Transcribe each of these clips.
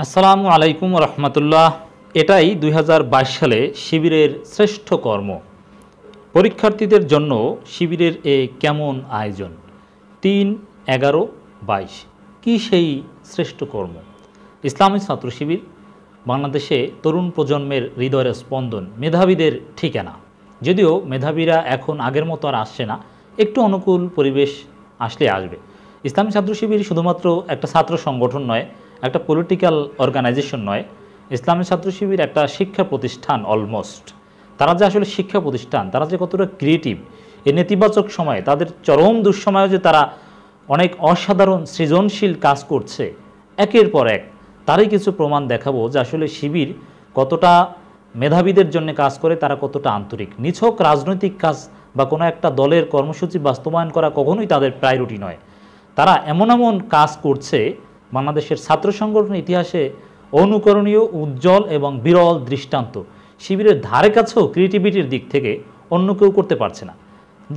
আসসালামু আলাইকুম রহমতুল্লাহ এটাই দুই সালে শিবিরের শ্রেষ্ঠ কর্ম পরীক্ষার্থীদের জন্য শিবিরের এ কেমন আয়োজন তিন এগারো বাইশ কী সেই শ্রেষ্ঠ কর্ম ইসলামী ছাত্র শিবির বাংলাদেশে তরুণ প্রজন্মের হৃদয়ের স্পন্দন মেধাবীদের ঠিকানা যদিও মেধাবীরা এখন আগের মতো আর আসছে না একটু অনুকূল পরিবেশ আসলে আসবে ইসলামী ছাত্র শিবির শুধুমাত্র একটা ছাত্র সংগঠন নয় একটা পলিটিক্যাল অর্গানাইজেশন নয় ইসলামী ছাত্র শিবির একটা শিক্ষা প্রতিষ্ঠান অলমোস্ট তারা যে আসলে শিক্ষা প্রতিষ্ঠান তারা যে কতটা ক্রিয়েটিভ এই নেতিবাচক সময়ে তাদের চরম দুঃসময়ে যে তারা অনেক অসাধারণ সৃজনশীল কাজ করছে একের পর এক তারই কিছু প্রমাণ দেখাবো যে আসলে শিবির কতটা মেধাবীদের জন্য কাজ করে তারা কতটা আন্তরিক নিছক রাজনৈতিক কাজ বা কোনো একটা দলের কর্মসূচি বাস্তবায়ন করা কখনোই তাদের প্রায়োরিটি নয় তারা এমন এমন কাজ করছে বাংলাদেশের ছাত্র সংগঠন ইতিহাসে অনুকরণীয় উজ্জ্বল এবং বিরল দৃষ্টান্ত শিবিরের ধারে কাছেও ক্রিয়েটিভিটির দিক থেকে অন্য কেউ করতে পারছে না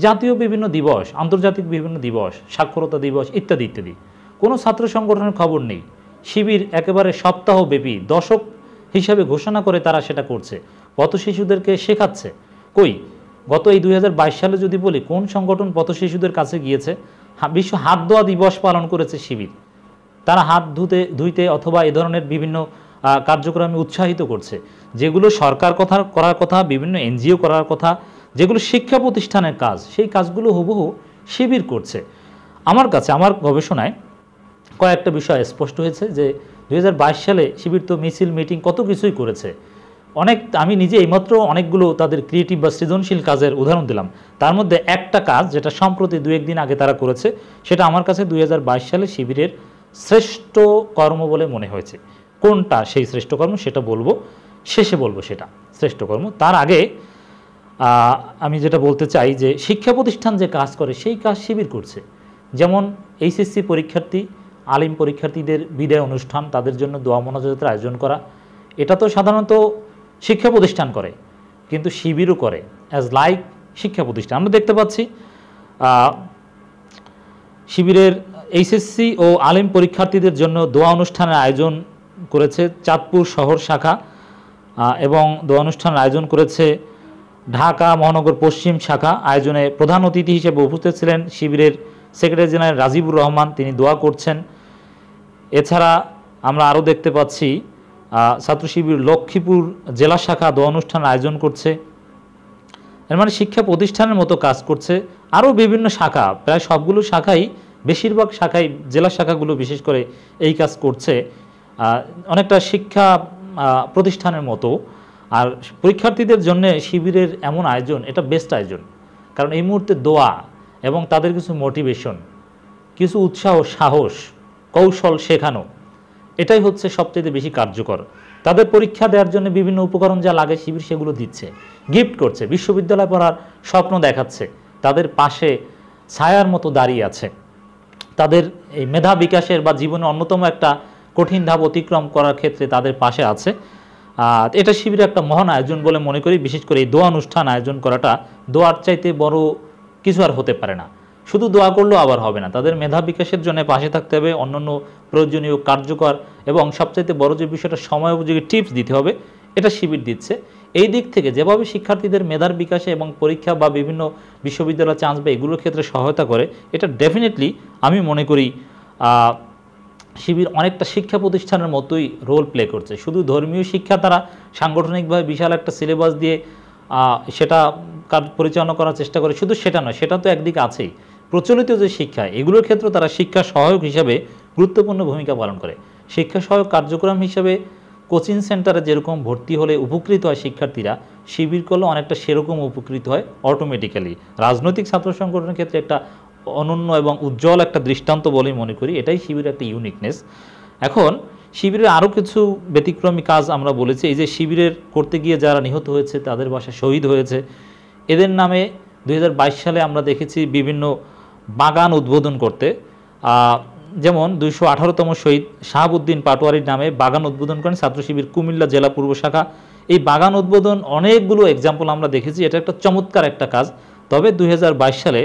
জাতীয় বিভিন্ন দিবস আন্তর্জাতিক বিভিন্ন দিবস সাক্ষরতা দিবস ইত্যাদি ইত্যাদি কোনো ছাত্র সংগঠনের খবর নেই শিবির একেবারে সপ্তাহব্যাপী দশক হিসাবে ঘোষণা করে তারা সেটা করছে পথ শিশুদেরকে শেখাচ্ছে কই গত এই দুই সালে যদি বলি কোন সংগঠন পথ শিশুদের কাছে গিয়েছে বিশ্ব হাত দোয়া দিবস পালন করেছে শিবির তারা হাত ধুতে ধুইতে অথবা এ ধরনের বিভিন্ন কার্যক্রমে উৎসাহিত করছে যেগুলো সরকার কথা করার কথা বিভিন্ন এনজিও করার কথা যেগুলো শিক্ষা প্রতিষ্ঠানের কাজ সেই কাজগুলো হুবহু শিবির করছে আমার কাছে আমার গবেষণায় কয়েকটা বিষয় স্পষ্ট হয়েছে যে দুই সালে শিবির তো মিছিল মিটিং কত কিছুই করেছে অনেক আমি নিজে এইমাত্র অনেকগুলো তাদের ক্রিয়েটিভ বা সৃজনশীল কাজের উদাহরণ দিলাম তার মধ্যে একটা কাজ যেটা সম্প্রতি দু একদিন আগে তারা করেছে সেটা আমার কাছে দুই সালে শিবিরের শ্রেষ্ঠ কর্ম বলে মনে হয়েছে কোনটা সেই শ্রেষ্ঠ কর্ম সেটা বলবো শেষে বলবো সেটা শ্রেষ্ঠ কর্ম তার আগে আমি যেটা বলতে চাই যে শিক্ষা প্রতিষ্ঠান যে কাজ করে সেই কাজ শিবির করছে যেমন এইচএসসি পরীক্ষার্থী আলিম পরীক্ষার্থীদের বিদায় অনুষ্ঠান তাদের জন্য দোয়া মনোযোগের আয়োজন করা এটা তো সাধারণত শিক্ষা প্রতিষ্ঠান করে কিন্তু শিবিরও করে অ্যাজ লাইক শিক্ষা প্রতিষ্ঠান আমরা দেখতে পাচ্ছি শিবিরের এইচএসসি ও আলিম পরীক্ষার্থীদের জন্য দোয়া অনুষ্ঠানের আয়োজন করেছে চাঁদপুর শহর শাখা এবং দোয়া অনুষ্ঠানের আয়োজন করেছে ঢাকা মহানগর পশ্চিম শাখা আয়োজনে প্রধান অতিথি হিসেবে উপস্থিত ছিলেন শিবিরের সেক্রেটারি জেনারেল রাজিবুর রহমান তিনি দোয়া করছেন এছাড়া আমরা আরও দেখতে পাচ্ছি ছাত্র শিবির লক্ষ্মীপুর জেলা শাখা দোয়া অনুষ্ঠান আয়োজন করছে এর মানে শিক্ষা প্রতিষ্ঠানের মতো কাজ করছে আরও বিভিন্ন শাখা প্রায় সবগুলো শাখাই বেশিরভাগ শাখায় জেলা শাখাগুলো বিশেষ করে এই কাজ করছে অনেকটা শিক্ষা প্রতিষ্ঠানের মতো আর পরীক্ষার্থীদের জন্য শিবিরের এমন আয়োজন এটা বেস্ট আয়োজন কারণ এই মুহূর্তে দোয়া এবং তাদের কিছু মোটিভেশন কিছু উৎসাহ সাহস কৌশল শেখানো এটাই হচ্ছে সবচেয়ে বেশি কার্যকর তাদের পরীক্ষা দেওয়ার জন্য বিভিন্ন উপকরণ যা লাগে শিবির সেগুলো দিচ্ছে গিফট করছে বিশ্ববিদ্যালয় পড়ার স্বপ্ন দেখাচ্ছে তাদের পাশে ছায়ার মতো দাঁড়িয়ে আছে তাদের এই মেধা বিকাশের বা জীবনে অন্যতম একটা কঠিন ধাপ অতিক্রম করার ক্ষেত্রে তাদের পাশে আছে এটা শিবিরে একটা মহান আয়োজন বলে মনে করি বিশেষ করে এই দোয়া অনুষ্ঠান আয়োজন করাটা দোয়ার চাইতে বড় কিছু আর হতে পারে না শুধু দোয়া করলেও আবার হবে না তাদের মেধা বিকাশের জন্য পাশে থাকতে হবে অন্যান্য প্রয়োজনীয় কার্যকর এবং সবচাইতে বড় যে বিষয়টা সময় উপযোগী টিপস দিতে হবে এটা শিবির দিচ্ছে এই দিক থেকে যেভাবে শিক্ষার্থীদের মেধার বিকাশে এবং পরীক্ষা বা বিভিন্ন বিশ্ববিদ্যালয় চান্স বা এগুলোর ক্ষেত্রে সহায়তা করে এটা ডেফিনেটলি আমি মনে করি শিবির অনেকটা শিক্ষা প্রতিষ্ঠানের মতোই রোল প্লে করছে শুধু ধর্মীয় শিক্ষা তারা সাংগঠনিকভাবে বিশাল একটা সিলেবাস দিয়ে সেটা পরিচালনা করার চেষ্টা করে শুধু সেটা নয় সেটা তো একদিকে আছেই প্রচলিত যে শিক্ষা এগুলোর ক্ষেত্রে তারা শিক্ষা সহায়ক হিসাবে গুরুত্বপূর্ণ ভূমিকা পালন করে শিক্ষা সহায়ক কার্যক্রম হিসাবে কোচিং সেন্টারে যেরকম ভর্তি হলে উপকৃত হয় শিক্ষার্থীরা শিবির করলে অনেকটা সেরকম উপকৃত হয় অটোমেটিক্যালি রাজনৈতিক ছাত্র সংগঠনের ক্ষেত্রে একটা অনন্য এবং উজ্জ্বল একটা দৃষ্টান্ত বলেই মনে করি এটাই শিবিরের একটা ইউনিকনেস এখন শিবিরের আরও কিছু ব্যতিক্রমী কাজ আমরা বলেছি এই যে শিবিরের করতে গিয়ে যারা নিহত হয়েছে তাদের বাসা শহীদ হয়েছে এদের নামে দুই সালে আমরা দেখেছি বিভিন্ন বাগান উদ্বোধন করতে যেমন দুইশো আঠারোতম শহীদ শাহাবুদ্দিন পাটোয়ারির নামে বাগান উদ্বোধন করেন ছাত্র শিবির কুমিল্লা জেলা পূর্ব শাখা এই বাগান উদ্বোধন অনেকগুলো এক্সাম্পল আমরা দেখেছি এটা একটা চমৎকার একটা কাজ তবে দুই সালে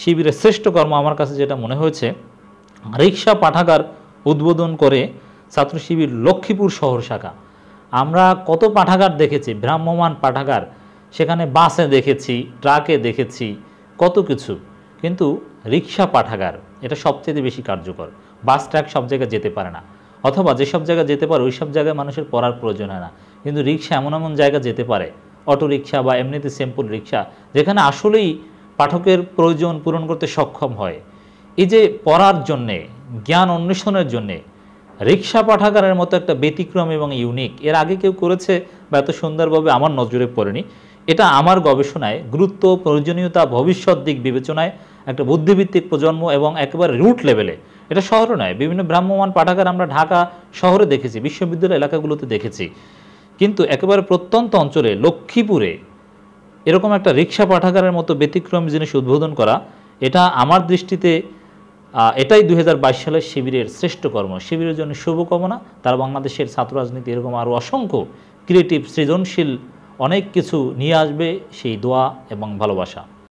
শিবিরের শ্রেষ্ঠ কর্ম আমার কাছে যেটা মনে হয়েছে রিক্সা পাঠাগার উদ্বোধন করে ছাত্র শিবির লক্ষ্মীপুর শহর শাখা আমরা কত পাঠাগার দেখেছি ভ্রাম্যমান পাঠাগার সেখানে বাসে দেখেছি ট্রাকে দেখেছি কত কিছু কিন্তু রিক্সা পাঠাগার এটা সবচেয়ে বেশি কার্যকর বাস ট্রাক সব জায়গায় যেতে পারে না অথবা যেসব জায়গায় যেতে পারে ওই সব জায়গায় মানুষের পড়ার প্রয়োজন হয় না কিন্তু রিক্সা এমন এমন জায়গা যেতে পারে অটো রিক্সা বা এমনিতে সিম্পল রিক্সা যেখানে আসলেই পাঠকের প্রয়োজন পূরণ করতে সক্ষম হয় এই যে পড়ার জন্যে জ্ঞান অন্বেষণের জন্যে রিক্সা পাঠাগারের মতো একটা ব্যতিক্রম এবং ইউনিক এর আগে কেউ করেছে বা এত সুন্দরভাবে আমার নজরে পড়েনি এটা আমার গবেষণায় গুরুত্ব প্রয়োজনীয়তা ভবিষ্যৎ দিক বিবেচনায় একটা বুদ্ধিভিত্তিক প্রজন্ম এবং একেবারে রুট লেভেলে এটা শহরে নয় বিভিন্ন ভ্রাম্যমান পাঠাগার আমরা ঢাকা শহরে দেখেছি বিশ্ববিদ্যালয় এলাকাগুলোতে দেখেছি কিন্তু একেবারে প্রত্যন্ত অঞ্চলে লক্ষ্মীপুরে এরকম একটা রিক্সা পাঠাগারের মতো ব্যতিক্রম জিনিস উদ্বোধন করা এটা আমার দৃষ্টিতে এটাই দু বাইশ সালের শিবিরের শ্রেষ্ঠ কর্ম শিবিরের জন্য শুভকামনা তারা বাংলাদেশের ছাত্র রাজনীতি এরকম আরও অসংখ্য ক্রিয়েটিভ সৃজনশীল অনেক কিছু নিয়ে আসবে সেই দোয়া এবং ভালোবাসা